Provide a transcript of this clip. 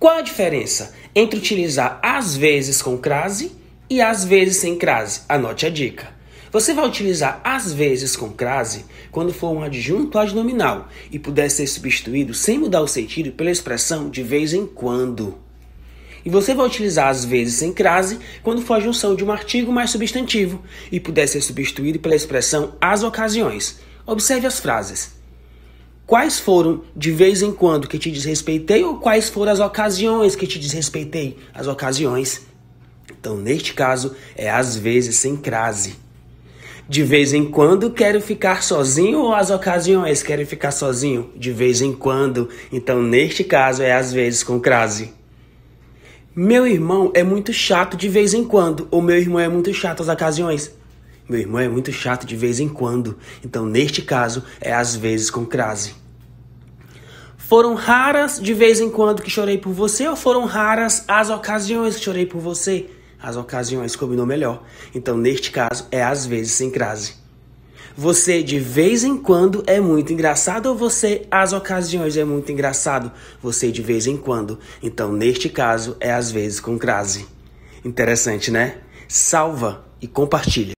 Qual a diferença entre utilizar às vezes com crase e às vezes sem crase? Anote a dica. Você vai utilizar às vezes com crase quando for um adjunto adnominal e puder ser substituído sem mudar o sentido pela expressão de vez em quando. E você vai utilizar às vezes sem crase quando for a junção de um artigo mais substantivo e puder ser substituído pela expressão às ocasiões. Observe as frases. Quais foram de vez em quando que te desrespeitei ou quais foram as ocasiões que te desrespeitei? As ocasiões. Então, neste caso, é às vezes sem crase. De vez em quando quero ficar sozinho ou as ocasiões quero ficar sozinho? De vez em quando. Então, neste caso, é às vezes com crase. Meu irmão é muito chato de vez em quando, ou meu irmão é muito chato às ocasiões. Meu irmão é muito chato de vez em quando, então neste caso é às vezes com crase. Foram raras de vez em quando que chorei por você ou foram raras as ocasiões que chorei por você? As ocasiões combinou melhor, então neste caso é às vezes sem crase. Você de vez em quando é muito engraçado ou você as ocasiões é muito engraçado? Você de vez em quando, então neste caso é às vezes com crase. Interessante, né? Salva e compartilha.